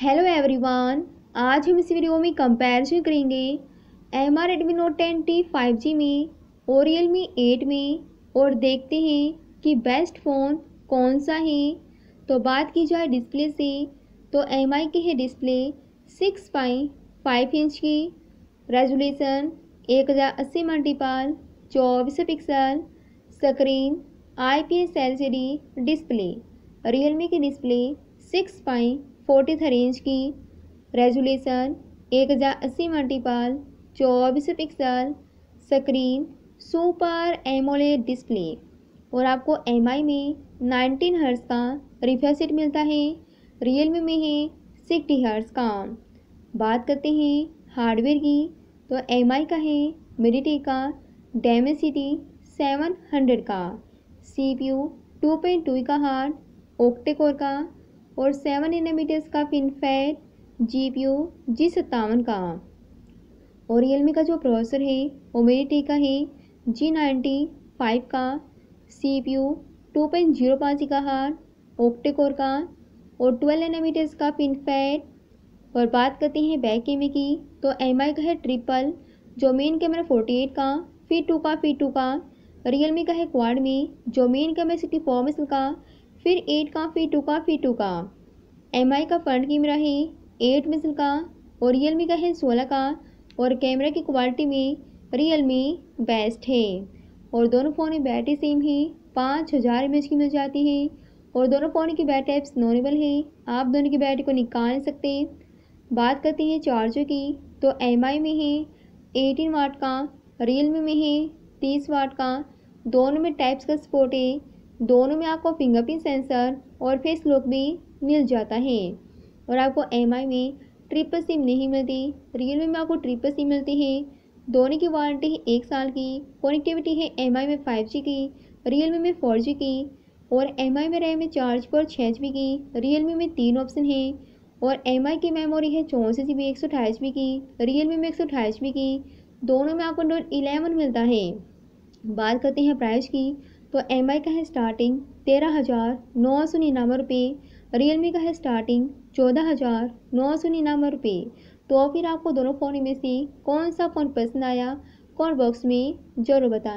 hello everyone आज हम इस वीडियो में कंपैरिजन करेंगे M R Redmi Note ten T five G में और रियल मी एट में और देखते हैं कि बेस्ट फ़ोन कौन सा है तो बात की जाए डिस्प्ले से तो एम आई की है डिस्प्ले सिक्स पाई फाइव इंच की रेजोल्यूशन एक हज़ार अस्सी मल्टीपाल चौबीस pixel screen I P S L C D display Realme की डिस्प्ले सिक्स पाई फोर्टी थ्री रेंज की रेजुलेशन एक हज़ार अस्सी मल्टीपाल चौबीस pixel screen super AMOLED display और आपको एम में नाइनटीन हर्स का रिफ्रेश मिलता है रियलमी में है सिक्सटी हर्स का बात करते हैं हार्डवेयर की तो एम का है मिडिटी का डेमेसिटी सेवन हंड्रेड का C P U two point two का हार्ड ओक्टेकोर का और सेवन इनमीटर्स का फिनफैट जी पी यू जी सत्तावन का और रियलमी का जो प्रोसेसर है वो मेरी का है जी नाइन्टी फाइव का C P U two point zero पाँच का हार ओक्टेकोर का और ट्वेल्व एनामीटर्स का पिनफैट और बात करते हैं बैक कैमरे की तो एम का है ट्रिपल जो मेन कैमरा फोर्टी एट का फी टू का फी टू का रियलमी का है क्वाड में जो मेन कैमरा सिक्सटी फोर मेसल का फिर एट का फी टू का फी टू का एम आई का फ्रंट कैमरा है एट मिसल का और रियल मी का है सोलह का और कैमरा की क्वालिटी में रियल मी बेस्ट है और दोनों फ़ोन में बैटरी सेम है पाँच हज़ार एम की मिल जाती है और दोनों फ़ोन की बैटरी एप्स नॉर्मल है आप दोनों की बैटरी को निकाल नहीं सकते बात करते हैं चार्जर की तो एम आई में है एटीन वाट का रियल मी में है तीस वाट का दोनों में टाइप्स का सपोर्ट है दोनों में आपको फिंगरप्रिंट सेंसर और फेस लॉक भी मिल जाता है और आपको एम में ट्रिपल सिम नहीं मिलती रियलमी में आपको ट्रिपल सिम मिलती है दोनों की वारंटी है एक साल की कनेक्टिविटी है एम में फाइव की रियलमी में फोर की और एम में रैम है चार जी और छः जी की रियलमी में तीन ऑप्शन है और एम की मेमोरी है चौंसठ जी बी एक सौ अठाईस बी की रियलमी में एक सौ अठाईस बी की दोनों में आपको नोट इलेवन मिलता है बात करते हैं प्राइस की तो एम का है स्टार्टिंग तेरह हज़ार नौ सौ निन्यानवे रुपये रियलमी का है स्टार्टिंग चौदह हज़ार नौ सौ निन्यानवे रुपये तो फिर आपको दोनों फ़ोन में से कौन सा फ़ोन पसंद आया कौन बॉक्स में ज़रूर बताएं